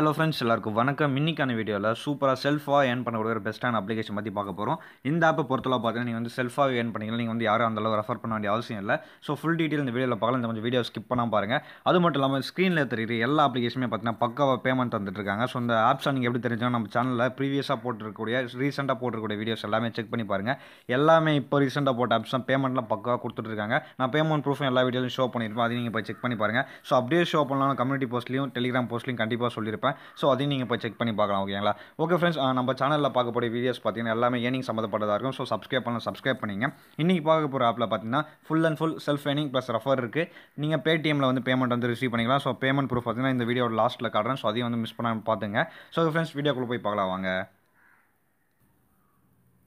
hello friends எல்லாருக்கும் வணக்கம் இன்னிக்கான வீடியோவில் சூப்பராக செல்ஃபாக ஏர்ன் பண்ணக்கூடிய ஒரு பெஸ்ட்டான அப்ளிகேஷன் பற்றி பார்க்க போகிறோம் இந்த ஆப்பை பொறுத்தவரை பார்த்தீங்கன்னா நீங்கள் வந்து செல்ஃபாக ஏர்ன் பண்ணிக்கலாம் நீங்கள் வந்து யாரும் அந்தளவு ரெஃபர் பண்ண வேண்டிய அவசியம் இல்லை ஸோ ஃபுல் டீட்டெயில் இந்த வீடியோவில் பார்க்கலாம் இந்த கொஞ்சம் வீடியோ ஸ்கிப் பண்ணால் பாருங்கள் அது மட்டும் இல்லாமல் ஸ்க்ரீனில் தெரியுது எல்லா அப்ளிகேஷனுமே பார்த்தீங்கன்னா பக்காவாக பேமெண்ட் தந்துட்டுருக்காங்க ஸோ இந்த ஆப்ஸை நீங்கள் எப்படி தெரிஞ்சுன்னா நம்ம சேனலில் ப்ரீவியஸாக போட்டிருக்கக்கூடிய ரீசெண்டாக போட்டிருக்கக்கூடிய வீடியோஸ் எல்லாமே செக் பண்ணி பாருங்கள் எல்லாமே இப்போ ரீசெண்டாக போட்ட ஆப்ஸ் தான் பேமெண்ட்லாம் பக்காவாக கொடுத்துட்ருக்காங்க நான் பேமெண்ட் ப்ரூஃபும் எல்லா வீடியோலையும் ஷோ பண்ணியிருப்பேன் அதையும் நீங்கள் போய் செக் பண்ணி பாருங்கள் ஸோ அப்படியே ஷோ பண்ணலாம் கம்யூனிட்டி போஸ்ட்லையும் டெலிகிராம் போஸ்ட்லையும் கண்டிப்பாக சொல்லியிருப்பேன் கொடுப்பேன் ஸோ அதையும் நீங்கள் போய் செக் பண்ணி பார்க்கலாம் ஓகேங்களா ஓகே ஃப்ரெண்ட்ஸ் நம்ம சேனலில் பார்க்கக்கூடிய வீடியோஸ் பார்த்தீங்கன்னா எல்லாமே ஏர்னிங் சம்மந்தப்பட்டதாக இருக்கும் ஸோ சப்ஸ்கிரைப் பண்ணலாம் சப்ஸ்கிரைப் பண்ணிங்க இன்றைக்கி பார்க்க போகிற ஆப்பில் பார்த்தீங்கன்னா full and full self earning plus refer இருக்குது நீங்கள் பேடிஎம்மில் வந்து பேமெண்ட் வந்து ரிசீவ் பண்ணிக்கலாம் ஸோ பேமெண்ட் ப்ரூஃப் பார்த்தீங்கன்னா இந்த வீடியோ லாஸ்ட்டில் காட்டுறேன் ஸோ அதையும் வந்து மிஸ் பண்ணாமல் பார்த்துங்க ஸோ ஃப்ரெண்ட்ஸ் வீடியோக்குள்ளே போய் பார்க்கலாம் வாங்க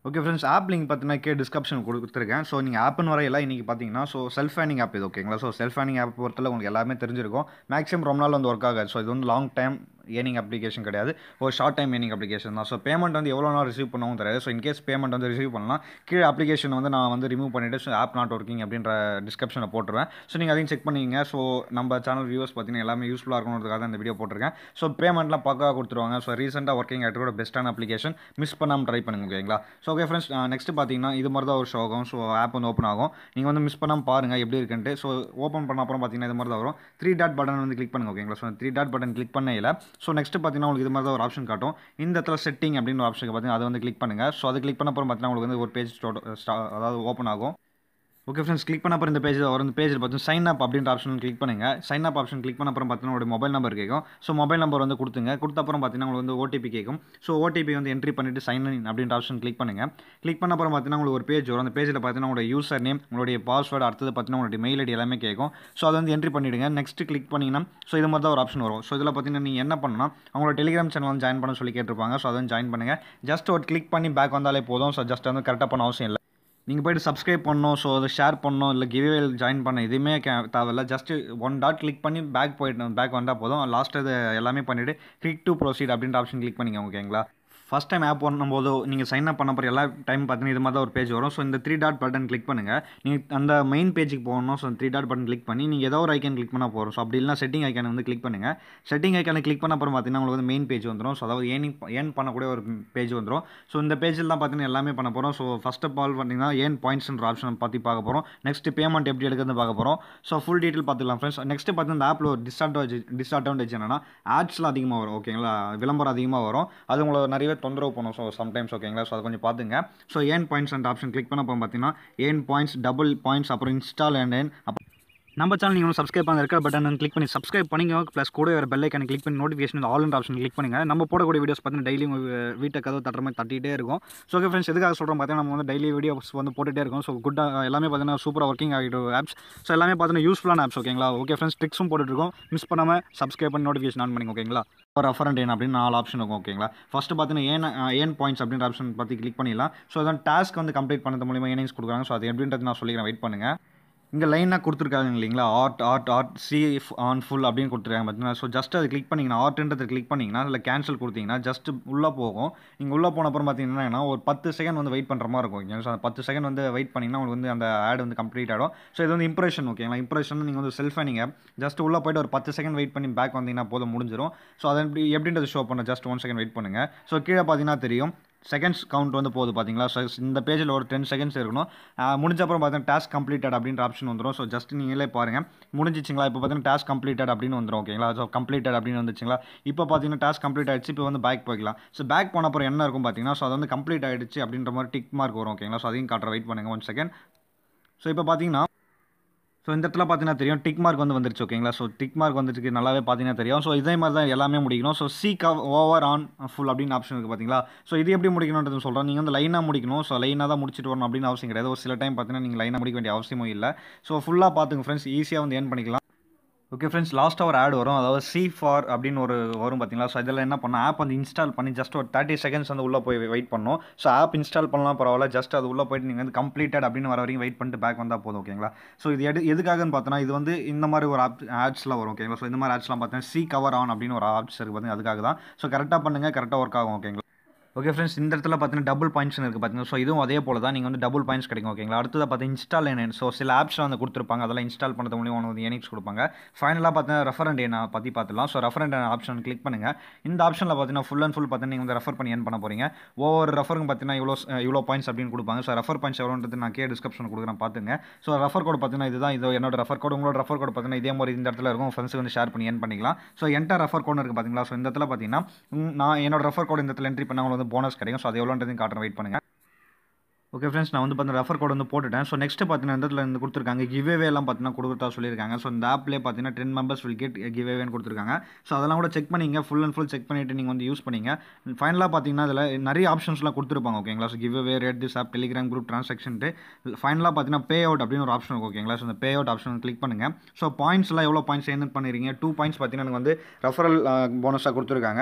ஓகே ஃப்ரெண்ட்ஸ் ஆப் லிங்க் பார்த்தீங்கன்னா கே டிஸ்கிரிப்ஷன் கொடுத்துருக்கேன் ஸோ நீங்கள் ஆப்னு வரையெல்லாம் இன்னைக்கு இன்றைக்கி பார்த்தீங்கன்னா ஸோ செல்ஃப் ஹேனிங் ஆப் இது ஓகேங்களா ஸோ செல்ஃப் ஹேனிங் ஆப் பொறுத்தல உங்களுக்கு எல்லாமே தெரிஞ்சிருக்கும் மேக்ஸிமம் ரொம்ப நாள் வந்து ஒர்க் ஆகாது ஸோ இது வந்து லாங் டைம் ஏர்னிங் அப்ளிகேஷன் கிடையாது ஒரு ஷார்ட் டைம் ஏர்னிங் அப்ளிகேஷன் தான் ஸோ பேமெண்ட் வந்து எவ்வளோ நாள் ரிசீவ் பண்ணவும் தெரியாது ஸோ இன்கேஸ் பேமெண்ட் வந்து ரிசீவ் பண்ணலாம் கீழே அப்ளிகேஷன் வந்து நான் வந்து ரிமூவ் பண்ணிவிட்டு ஸோ ஆப் நாட் ஒர்க்கிங் அப்படின்ற டிஸ்கிரிப்ஷனில் போட்டுருவேன் ஸோ நீங்கள் அதையும் செக் பண்ணிங்க ஸோ நம்ம சேனல் வியூஸ் பார்த்தீங்கன்னா எல்லாமே யூஸ்ஃபுல்லாக இருக்கணுன்றதுக்காக இந்த வீடியோ போட்டிருக்கேன் ஸோ பேமெண்ட்லாம் பக்காக கொடுத்துருவாங்க ஸோ ரீசெண்டாக ஒர்க்கிங் கூட பெஸ்ட்டான அப்ளிகேஷன் மிஸ் பண்ணாமல் ட்ரை பண்ணுங்க ஓகேங்களா ஸோ ஓகே ஃப்ரெண்ட்ஸ் நெக்ஸ்ட் பார்த்தீங்கன்னா இது மாதிரி தான் ஒரு ஷோ ஆகும் ஸோ ஆப் வந்து ஓப்பன் ஆகும் நீங்கள் வந்து மிஸ் பண்ணாமல் பாருங்கள் எப்படி இருக்குன்ட்டு ஸோ ஓப்பன் பண்ண அப்புறம் பார்த்தீங்கன்னா இது மாதிரி தான் வரும் த்ரீ டாட் பட்டன் வந்து கிளிக் பண்ணுங்க ஓகேங்களா so three dot button click பண்ணையில் ஸோ நெக்ஸ்ட் பார்த்தீங்கன்னா உங்களுக்கு இது மாதிரி தான் ஒரு ஆப்ஷன் காட்டும் இந்த இடத்துல செட்டிங் அப்படின்னு ஒரு ஆப்ஷன் பார்த்தீங்கன்னா அதை வந்து கிளிக் பண்ணுங்கள் ஸோ அதை கிளிக் பண்ண அப்புறம் பார்த்தீங்கன்னா உங்களுக்கு வந்து ஒரு பேஜ் அதாவது ஓப்பன் ஆகும் ஓகே ஃப்ரெண்ட்ஸ் கிளிக் பண்ண அப்புறம் இந்த பேஜ் ஒரு இந்த பேஜில் பார்த்து சைன் அப் அப்படின்ற ஆப்ஷன் கிளிக் பண்ணுங்கள் சைன் அப் ஆப்ஷன் கிளிக் பண்ண அப்புறம் பார்த்தீங்கன்னா உங்களுடைய மொபைல் நம்பர் கேட்கும் ஸோ மொபைல் நம்பர் வந்து கொடுத்துங்க கொடுத்த அப்புறம் பார்த்தீங்கன்னா உங்களுக்கு வந்து ஓடிபி கேட்கும் ஸோ ஓடிபி வந்து என்ட்ரி பண்ணிவிட்டு சைன் இன் அப்படின்ற ஆப்ஷன் கிளிக் பண்ணுங்கள் கிளிக் பண்ண அப்புறம் பார்த்தீங்கன்னா உங்களுக்கு ஒரு பேஜ் வரும் அந்த பேஜில் பார்த்தீங்கன்னா உங்களுடைய யூசர் நேம் உங்களுடைய பாஸ்வேர்டு அடுத்தது பார்த்தீங்கன்னா உங்களுடைய மெயில் ஐடி எல்லாமே கேட்கும் ஸோ அதை வந்து என்ட்ரி பண்ணிவிடுங்க நெக்ஸ்ட் கிளிக் பண்ணிங்கன்னா ஸோ இது மாதிரி தான் ஒரு ஆப்ஷன் வரும் ஸோ இதில் பார்த்தீங்கன்னா நீங்கள் என்ன பண்ணணும் அவங்களோட டெலிகிராம் சேனல் வந்து ஜாயின் பண்ண சொல்லி கேட்டிருப்பாங்க ஸோ அதை ஜாயின் பண்ணுங்கள் ஜஸ்ட் ஒரு கிளிக் பண்ணி பேக் வந்தாலே போதும் ஸோ ஜஸ்ட் வந்து கரெக்டாக பண்ண அவசியம் இல்லை நீங்கள் போய்ட்டு சப்ஸ்கிரைப் பண்ணோம் ஸோ அதை ஷேர் பண்ணோம் இல்லை கிவ்வேல் ஜாயின் பண்ண எதுவுமே கே தேவையில்ல ஜஸ்ட்டு ஒன் டாட் கிளிக் பண்ணி பேக் போய்ட்டு பேக் வந்தால் போதும் லாஸ்ட்டு இது எல்லாமே பண்ணிவிட்டு கிளிக் டு ப்ரொசீட் அப்படின்ற ஆப்ஷன் கிளிக் பண்ணிக்கோங்க ஓகேங்களா ஃபஸ்ட் டைம் ஆப் பண்ணும் போதோ நீங்கள் சைன் அப் பண்ண போகிற எல்லா டைம் பார்த்தீங்கன்னா இது மாதிரி தான் ஒரு பேஜ் வரும் ஸோ இந்த த்ரீ டாட் பட்டன் கிளிக் பண்ணுங்கள் நீங்கள் அந்த மெயின் பேஜுக்கு போகணும் so three dot button click பண்ணி நீங்கள் ஏதோ ஒரு ஐக்கன் கிளிக் பண்ணால் போகிறோம் ஸோ அப்படி இல்லை செட்டிங் ஐக்கன் வந்து கிளிக் பண்ணுங்கள் செட்டிங் ஐக்கனை கிளிக் பண்ண அப்புறம் பார்த்தீங்கன்னா உங்களுக்கு வந்து மெயின் பேஜ் வந்துடும் ஸோ அதாவது ஏன் ஏன் பண்ணக்கூடிய ஒரு பேஜ் வந்துடும் ஸோ இந்த பேஜில் தான் பார்த்தீங்கன்னா எல்லாமே பண்ண போகிறோம் ஸோ ஃபஸ்ட் ஆஃப் ஆல் பார்த்தீங்கன்னா ஏன் பாயிண்ட்ஸ்ன்ற ஆப்ஷன் பற்றி பார்க்க போகிறோம் நெக்ஸ்ட் பேமெண்ட் எப்படி எடுக்கிறது பார்க்க போகிறோம் ஸோ ஃபுல் டீட்டெயில் பார்த்துக்கலாம் ஃப்ரெண்ட்ஸ் நெக்ஸ்ட் பார்த்தீங்கன்னா இந்த ஆப்பில் ஒரு டிஸ்அட்வான்டேஜ் டிஸ்அட்வான்டேஜ் என்னென்னா ஆட்ஸ்லாம் அதிகமாக வரும் ஓகேங்களா விளம்பரம் அதிகமாக வரும் அது உங்களை நிறைய தொந்தரவு பண்ணும் ஸோ சம்டைம்ஸ் ஓகேங்களா ஸோ அதை கொஞ்சம் பார்த்துங்க ஸோ ஏன் பாயிண்ட்ஸ் அண்ட் ஆப்ஷன் கிளிக் பண்ண பார்த்தீங்கன்னா ஏன் பாயிண்ட்ஸ் டபுள் பாயிண்ட்ஸ் அப்புறம் இன்ஸ்டால் அண்ட் ஏன் நம்ம சேனல் நீங்கள் சப்ஸ்கிரைப் பண்ண இருக்கிற பட்டன் கிளிக் பண்ணி சப்ஸ்கிரைப் பண்ணிங்க ப்ளஸ் கூட வேறு பெல் ஐக்கனை கிளிக் பண்ணி notification all and option click பண்ணுங்கள் நம்ம போடக்கூடிய வீடியோஸ் பார்த்தீங்கன்னா டெய்லி வீட்டை கதவு தட்டுற மாதிரி தட்டிகிட்டே இருக்கும் ஸோ ஓகே ஃப்ரெண்ட்ஸ் எதுக்காக சொல்கிறோம் பார்த்தீங்கன்னா நம்ம வந்து டெய்லி வீடியோஸ் வந்து போட்டுகிட்டே இருக்கும் ஸோ குட்டாக எல்லாமே பார்த்தீங்கன்னா சூப்பராக ஒர்க்கிங் ஆகிட்டு ஆப்ஸ் ஸோ எல்லாமே பார்த்தீங்கன்னா யூஸ்ஃபுல்லான ஆப்ஸ் ஓகேங்களா ஓகே ஃப்ரெண்ட்ஸ் ட்ரிக்ஸும் போட்டுருக்கோம் மிஸ் பண்ணாமல் சப்ஸ்கிரைப் பண்ணி நோட்டிஃபிகேஷன் ஆன் பண்ணி ஓகேங்களா ரெஃபர் அண்ட் ஏன் அப்படின்னு நாலு ஆப்ஷன் இருக்கும் ஓகேங்களா ஃபஸ்ட்டு பார்த்தீங்கன்னா ஏன் ஏன் பாயிண்ட்ஸ் அப்படின்ற ஆப்ஷன் பற்றி கிளிக் பண்ணிடலாம் ஸோ அதான் டாஸ்க் வந்து கம்ப்ளீட் பண்ணது மூலியமாக ஏனிங்ஸ் கொடுக்குறாங்க ஸோ அது எப்படின்றது நான் சொல்லிக்கிறேன் வெயிட் பண்ணுங்கள் இங்கே லைனாக கொடுத்துருக்காங்க இல்லைங்களா art art art C on full அப்படின்னு கொடுத்துருக்காங்க பார்த்தீங்கன்னா ஸோ ஜஸ்ட் அதை கிளிக் பண்ணிங்கன்னா ஆர்ட்ன்றது கிளிக் பண்ணிங்கன்னா இல்லை கேன்சல் கொடுத்தீங்கன்னா ஜஸ்ட் உள்ளே போகும் இங்கே உள்ளே போன அப்புறம் பார்த்தீங்கன்னா ஒரு பத்து செகண்ட் வந்து வெயிட் பண்ணுற மாதிரி இருக்கும் ஓகேங்களா ஸோ அந்த பத்து செகண்ட் வந்து வெயிட் பண்ணிங்கன்னா உங்களுக்கு வந்து அந்த ஆட் வந்து கம்ப்ளீட் ஆகிடும் ஸோ இது வந்து இம்ப்ரெஷன் ஓகேங்களா இம்ப்ரெஷன் நீங்கள் வந்து செல்ஃபாக நீங்கள் ஜஸ்ட் உள்ளே போய்ட்டு ஒரு பத்து செகண்ட் வெயிட் பண்ணி பேக் வந்தீங்கன்னா போதும் முடிஞ்சிடும் ஸோ அதை எப்படி எப்படின்றது ஷோ பண்ண ஜஸ்ட் ஒன் செகண்ட் வெயிட் பண்ணுங்கள் ஸோ கீழே பார்த்தீங்கன்னா தெரியும் செகண்ட்ஸ் கவுண்ட் வந்து போகுது பார்த்தீங்களா ஸோ இந்த பேஜில் ஒரு டென் செகண்ட்ஸ் இருக்கணும் முடிஞ்ச அப்புறம் பார்த்தீங்கன்னா டாஸ்க் கம்ப்ளீட்டட் அப்படின்ற ஆப்ஷன் வந்துடும் ஸோ ஜஸ்ட் நீங்களே பாருங்கள் முடிஞ்சிச்சிங்களா இப்போ பார்த்தீங்கன்னா டாஸ்க் கம்ப்ளீட்டட் அப்படின்னு வந்துடும் ஓகேங்களா ஸோ கம்ப்ளீட்டட் அப்படின்னு வந்துச்சுங்களா இப்போ பார்த்தீங்கன்னா டாஸ்க் கம்ப்ளீட் ஆகிடுச்சு இப்போ வந்து பேக் போய்க்கலாம் ஸோ பேக் போன அப்புறம் என்ன இருக்கும் பார்த்தீங்கன்னா ஸோ அது வந்து கம்ப்ளீட் ஆகிடுச்சு அப்படின்ற மாதிரி டிக் மார்க் வரும் ஓகேங்களா ஸோ அதையும் காட்டுற வெயிட் பண்ணுங்கள் ஒன் செகண்ட் ஸோ இப்போ பார்த்தீங்கன்னா ஸோ இந்த இடத்துல பார்த்தீங்கன்னா தெரியும் டிக் மார்க் வந்து வந்துருச்சு ஓகேங்களா ஸோ டிக் மார்க் வந்துருக்கு நல்லாவே பார்த்தீங்கன்னா தெரியும் ஸோ இதே மாதிரி தான் எல்லாமே முடிக்கணும் ஸோ சி கவ் ஓவர் ஆன் ஃபுல் அப்படின்னு ஆப்ஷன் இருக்குது பார்த்தீங்களா ஸோ இது எப்படி முடிக்கணுன்றது சொல்கிறேன் நீங்கள் வந்து லைனாக முடிக்கணும் ஸோ லைனாக தான் முடிச்சுட்டு வரணும் அப்படின்னு அவசியம் கிடையாது ஒரு சில டைம் பார்த்தீங்கன்னா நீங்கள் லைனாக முடிக்க வேண்டிய அவசியமும் இல்லை ஸோ ஃபுல்லாக பார்த்துங்க ஃப்ரெண்ட்ஸ் ஈஸியாக வந்து ஏன் பண்ணிக்கலாம் ஓகே ஃப்ரெண்ட்ஸ் லாஸ்ட்டாக ஒரு ஆட் வரும் அதாவது சி ஃபார் அப்படின்னு ஒரு வரும் பார்த்தீங்களா ஸோ இதில் என்ன பண்ணோம் ஆப் வந்து இன்ஸ்டால் பண்ணி ஜஸ்ட் ஒரு தேர்ட்டி செகண்ட்ஸ் வந்து உள்ளே போய் வெயிட் பண்ணோம் ஸோ ஆப் இன்ஸ்டால் பண்ணலாம் பரவாயில்ல ஜஸ்ட் அது உள்ளே போயிட்டு நீங்கள் வந்து கம்ப்ளீட்டட் அப்படின்னு வர வரைக்கும் வெயிட் பண்ணிட்டு பேக் வந்தால் போதும் ஓகேங்களா ஸோ இது எடு எதுக்காகன்னு பார்த்தோன்னா இது வந்து இந்த மாதிரி ஒரு ஆப் ஆட்ஸ்லாம் வரும் ஓகேங்களா ஸோ இந்த மாதிரி ஆட்ஸ்லாம் பார்த்தீங்கன்னா சி கவர் ஆன் அப்படின்னு ஒரு ஆப்ஸ் இருக்குது பார்த்தீங்கன்னா அதுக்காக தான் ஸோ கரெக்டாக பண்ணுங்கள் கரெக்டாக ஒர்க் ஆகும் ஓகேங்களா ஓகே ஃப்ரெண்ட்ஸ் இந்த இடத்துல பார்த்தீங்கன்னா டபுள் பாயிண்ட்ஸ்னு இருக்குது பார்த்தீங்கன்னா ஸோ இதுவும் அதே போல் தான் நீங்கள் வந்து டபுள் பாயிண்ட்ஸ் கிடைக்கும் ஓகேங்களா அடுத்தது பார்த்து இன்ஸ்டால் என்ன ஸோ சில ஆப்ஸ்லாம் வந்து கொடுத்துருப்பாங்க அதெல்லாம் இன்ஸ்டால் பண்ணுறது மூலியம் வந்து ஏனிக்ஸ் கொடுப்பாங்க ஃபைனலாக பார்த்தீங்கன்னா அண்ட் என்ன பற்றி பார்த்துலாம் ஸோ அண்ட் ஆப்ஷன் கிளிக் பண்ணுங்கள் இந்த ஆப்ஷனில் பார்த்தீங்கன்னா ஃபுல் அண்ட் ஃபுல் பார்த்தீங்கன்னா நீங்கள் வந்து ரெஃபர் பண்ணி ஏன் பண்ண போகிறீங்க ஒவ்வொரு ரெஃபருக்கும் பார்த்தீங்கன்னா இவ்வளோ இவ்வளோ பாயிண்ட்ஸ் அப்படின்னு கொடுப்பாங்க ஸோ ரெஃபர் பாயிண்ட்ஸ் எவ்வளோன்றது நான் கே டிஸ்கிரிப்ஷன் கொடுக்குறேன் பார்த்துங்க ஸோ ரெஃபர் கோட் பார்த்தீங்கன்னா இதுதான் இதோ என்னோட ரெஃபர் கோட் உங்களோட ரெஃபர் கோட் பார்த்தீங்கன்னா இதே மாதிரி இந்த இடத்துல இருக்கும் ஃப்ரெண்ட்ஸ் வந்து ஷேர் பண்ணி ஏன் பண்ணிக்கலாம் ஸோ என்கிட்ட ரெஃபர் கோட் இருக்குது பார்த்தீங்களா ஸோ இந்த இடத்துல பார்த்தீங்கன்னா நான் என்னோட ரெஃபர் கோட் இந்த இடத்துல என்ட்ரி பண்ணால் போனஸ் கிடைக்கும் ஸோ அது எவ்வளோன்றதையும் காட்டுறேன் வெயிட் பண்ணுங்கள் ஓகே ஃப்ரெண்ட்ஸ் நான் வந்து பார்த்தீங்கன்னா ரெஃபர் கோட் வந்து போட்டுட்டேன் ஸோ நெக்ஸ்ட்டு பார்த்தீங்கன்னா இந்த கொடுத்துருக்காங்க கிவ்வே எல்லாம் பார்த்தீங்கன்னா கொடுக்குறதா சொல்லியிருக்காங்க ஸோ இந்த ஆப்லேயே பார்த்தீங்கன்னா டென் மெம்பர்ஸ் வில் கெட் கிவ்வேன்னு கொடுத்துருக்காங்க ஸோ அதெல்லாம் கூட செக் பண்ணிங்க ஃபுல் அண்ட் ஃபுல் செக் பண்ணிவிட்டு நீங்கள் வந்து யூஸ் பண்ணிங்க ஃபைனலாக பார்த்தீங்கன்னா அதில் நிறைய ஆப்ஷன்ஸ்லாம் கொடுத்துருப்பாங்க ஓகேங்களா so giveaway rate this app Telegram group ட்ரான்சாக்ஷன்ட்டு ஃபைனலாக பார்த்தீங்கன்னா பே அவுட் அப்படின்னு ஒரு ஆப்ஷன் ஓகேங்களா ஸோ இந்த பே அவுட் ஆப்ஷன் கிளிக் பண்ணுங்கள் ஸோ பாயிண்ட்ஸ்லாம் எவ்வளோ பாயிண்ட்ஸ் ஏர்ன் பண்ணிருக்கீங்க டூ பாயிண்ட்ஸ் பார்த்தீங்கன்னா எனக்கு வந்து ரெஃபரல் போனஸாக கொடுத்துருக்காங்க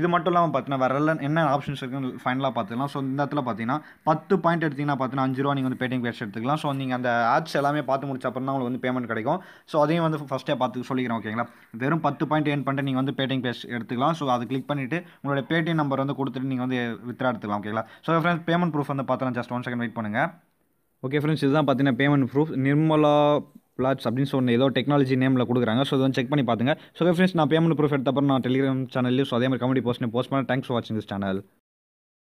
இது மட்டும் இல்லாமல் பார்த்தீங்கன்னா வரல என்ன ஆப்ஷன்ஸ் இருக்குன்னு ஃபைனலாக பார்த்துக்கலாம் ஸோ இந்த இடத்துல பார்த்தீங்கன்னா பத்து பாயிண்ட் எடுத்திங்கன்னா பார்த்தீங்கன்னா அஞ்சு ரூபா நீங்கள் வந்து பேட்டிங் கேஷ் எடுத்துக்கலாம் ஸோ நீங்கள் அந்த ஆட்ஸ் எல்லாமே பார்த்து முடிச்ச அப்புறம் தான் உங்களுக்கு வந்து பேமெண்ட் கிடைக்கும் ஸோ அதையும் வந்து ஃபஸ்ட்டே பார்த்து சொல்லிக்கிறேன் ஓகேங்களா வெறும் பத்து பாயிண்ட் ஏன் பண்ணிட்டு நீங்கள் வந்து பேட்டிங் கேஷ் எடுத்துக்கலாம் ஸோ அதை கிளிக் பண்ணிவிட்டு உங்களோட பேடிஎம் நம்பர் வந்து கொடுத்துட்டு நீங்கள் வந்து வித்ரா எடுத்துக்கலாம் ஓகேங்களா ஸோ ஃப்ரெண்ட்ஸ் பேமெண்ட் ப்ரூஃப் வந்து பார்த்தீங்கன்னா ஜஸ்ட் ஒன் செகண்ட் வெயிட் பண்ணுங்கள் ஓகே ஃப்ரெண்ட்ஸ் இதுதான் பார்த்தீங்கன்னா பேமெண்ட் ப்ரூஃப் நிர்மலா பிளாட்ஸ் அப்படின்னு சொன்ன ஏதோ டெக்னாலஜி நேமில் கொடுக்குறாங்க ஸோ இதை செக் பண்ணி பார்த்துங்க ஸோ ஃப்ரெண்ட்ஸ் நான் பேமெண்ட் ப்ரூஃப் எடுத்தப்பறம் நான் டெலிகிராம் சேனல்லையும் ஸோ அதே மாதிரி கமெடி போஸ்ட்னு போஸ்ட் பண்ணேன் தேங்க்ஸ் ஃபார் வாட்சிங் திஸ் சேனல்